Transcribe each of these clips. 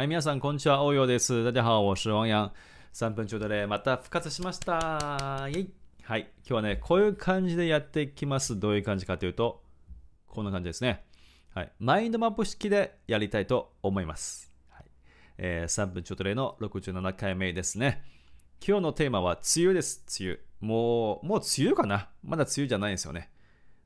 はい、皆さん、こんにちは。欧陽です。大家好、我是王陽。3分ちょうどで、また復活しました。イェイはい、今日はね、こういう感じでやっていきます。どういう感じかというと、こんな感じですね。はい、マインドマップ式でやりたいと思います。はいえー、3分ちょっとでの67回目ですね。今日のテーマは、梅雨です。梅雨。もう、もう梅雨かなまだ梅雨じゃないですよね。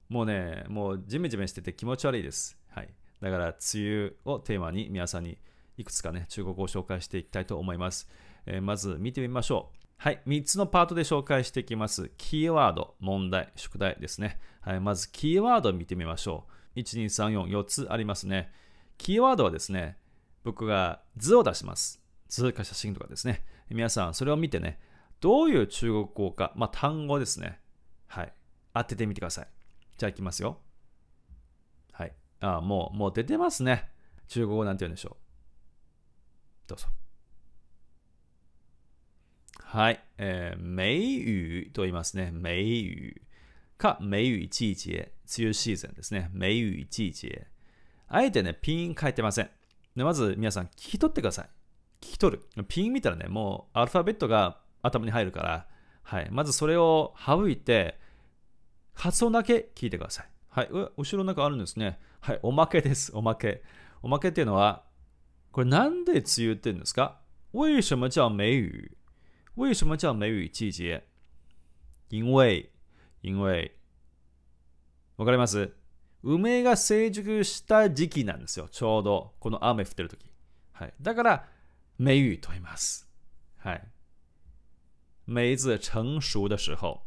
もうね、もうジメジメしてて気持ち悪いです。はい。だから、梅雨をテーマに皆さんにいくつかね、中国語を紹介していきたいと思います。えー、まず見てみましょう。はい、3つのパートで紹介していきます。キーワード、問題、宿題ですね。はい、まずキーワードを見てみましょう。1234、4つありますね。キーワードはですね、僕が図を出します。図か写真とかですね。皆さん、それを見てね、どういう中国語か、まあ、単語ですね。はい。当ててみてください。じゃあ、いきますよ。はい。ああ、もう、もう出てますね。中国語なんて言うんでしょう。どうぞ。はい。えー、梅雨と言いますね。梅雨。か、梅雨一日へ。梅雨シーズンですね。梅雨一日へ。あえてね、ピン書いてません。でまず皆さん、聞き取ってください。聞き取る。ピン見たらね、もうアルファベットが頭に入るから、はい。まずそれを省いて、発音だけ聞いてください。はい。後ろなんかあるんですね。はい。おまけです。おまけ。おまけっていうのは、これなんで梅雨って言うんですか为什么叫梅雨为什么叫梅雨季节因为、因为、わかります梅が成熟した時期なんですよ。ちょうど、この雨降ってる時。はい。だから、梅雨と言います。はい。梅子成熟的时候、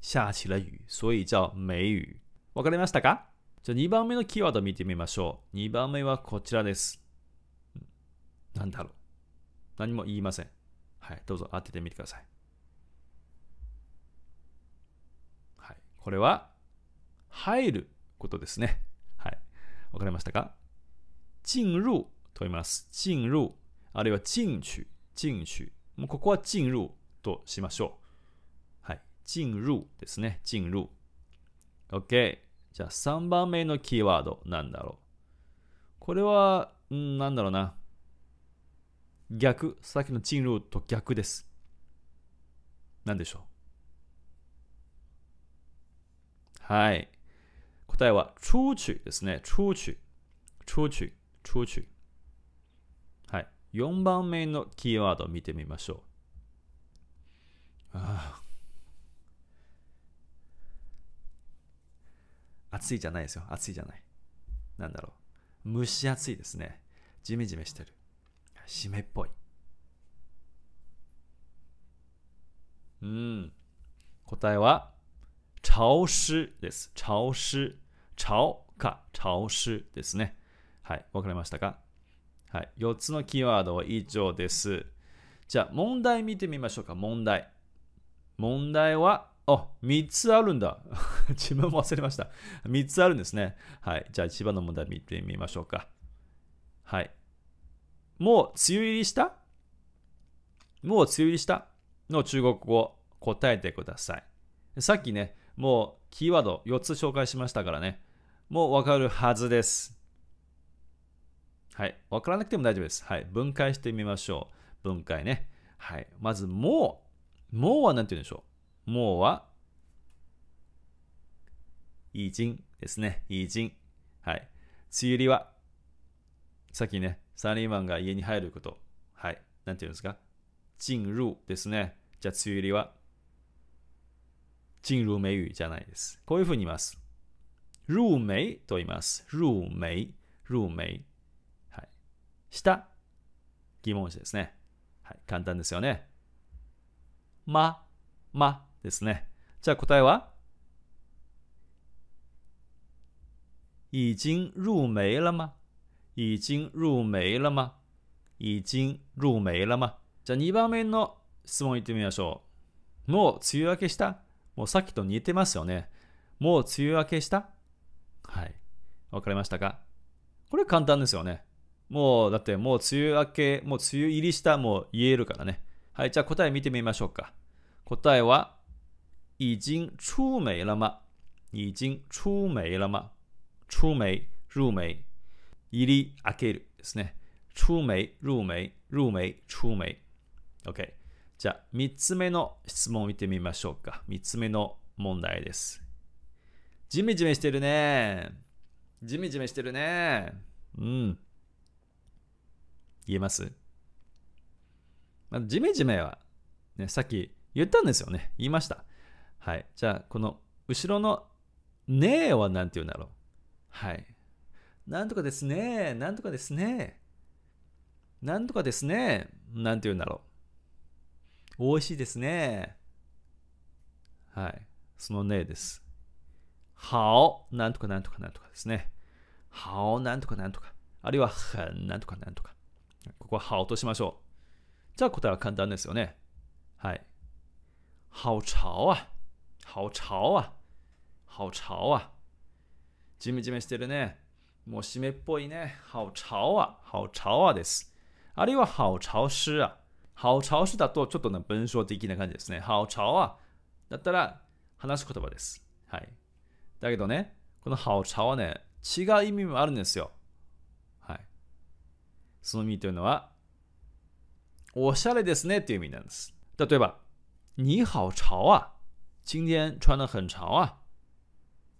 下起了雨、所以叫梅雨。わかりましたかじゃあ2番目のキーワード見てみましょう。2番目はこちらです。なんだろう。何も言いません。はい、どうぞ当ててみてください。はい、これは、入ることですね。はい。わかりましたか進入と言います。進入、あるいは進去、進去。もうここは進入としましょう。はい。進入ですね。進入。OK。じゃあ3番目のキーワード、なんだろう。これは、んなんだろうな。逆、さっきのチンローと逆です。何でしょうはい。答えは、出去ですね。出去。出去。出去。はい。4番目のキーワードを見てみましょう。ああ。暑いじゃないですよ。暑いじゃない。なんだろう。蒸し暑いですね。ジメジメしてる。湿っぽい。うん。答えは、潮湿です。潮湿。潮か潮湿ですね。はい。わかりましたかはい。4つのキーワードは以上です。じゃあ、問題見てみましょうか。問題。問題は、あ、3つあるんだ。自分も忘れました。3つあるんですね。はい。じゃあ、1番の問題見てみましょうか。はい。もう梅雨入りしたもう梅雨入りしたの中国語答えてください。さっきね、もうキーワード4つ紹介しましたからね、もうわかるはずです。はい。わからなくても大丈夫です。はい。分解してみましょう。分解ね。はい。まず、もう。もうは何て言うんでしょう。もうは、いい人ですね。いい人。はい。梅雨入りは、さっきね、サラリーマンが家に入ること。はい。なんていうんですか進入ですね。じゃあ、梅雨入りは進入梅雨じゃないです。こういうふうに言います。入梅と言います。入梅、入梅。はい。下、疑問詞ですね。はい。簡単ですよね。ま、まですね。じゃあ答えは已经入梅了吗已经入梅了吗已经入梅了吗じゃあ2番目の質問いってみましょう。もう梅雨明けしたもうさっきと似てますよね。もう梅雨明けしたはい。わかりましたかこれ簡単ですよね。もうだってもう梅雨明け、もう梅雨入りしたも言えるからね。はい、じゃあ答え見てみましょうか。答えは、已经出梅了吗已经出梅了吗出梅、入梅。入り開けるですね。出梅、入梅、入梅、出梅。OK。じゃあ、3つ目の質問を見てみましょうか。3つ目の問題です。ジメジメしてるね。ジメジメしてるね。うん。言えますまあ、ジメジメは、ね、さっき言ったんですよね。言いました。はい。じゃあ、この後ろのねえは何て言うんだろう。はい。なんとかですね、なんとかですね、なんとかですね、なんて言うんだろう。美味しいですね。はい。そのねです。はお。なんとかなんとかなんとかですね。はお。なんとかなんとか。あるいは、ん。なんとかなんとか。ここはおとしましょう。じゃあ答えは簡単ですよね。はい。好潮啊。好は啊。好潮啊。じめじめしてるね。もう湿っぽいね。好潮啊。好潮啊です。あるいは好潮湿啊。好潮湿だとちょっとな文章的な感じですね。好潮啊。だったら話す言葉です。はい。だけどね、この好潮はね、違う意味もあるんですよ。はい。その意味というのは、おしゃれですねという意味なんです。例えば、你好潮啊。今天穿得很潮啊。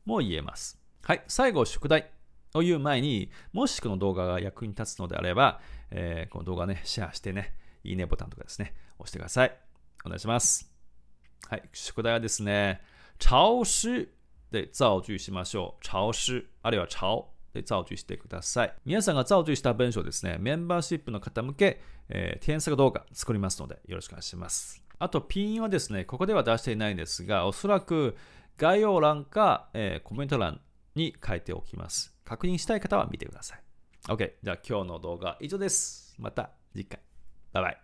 もう言えます。はい、最後、宿題。という前に、もしこの動画が役に立つのであれば、えー、この動画ね、シェアしてね、いいねボタンとかですね、押してください。お願いします。はい、宿題はですね、潮湿で造句しましょう。潮湿、あるいは潮で造句してください。皆さんが造句した文章ですね、メンバーシップの方向け、えー、添削動画作りますので、よろしくお願いします。あと、ピンはですね、ここでは出していないんですが、おそらく概要欄か、えー、コメント欄に書いておきます。確認したい方は見てください。OK。じゃあ今日の動画は以上です。また次回。バイバイ。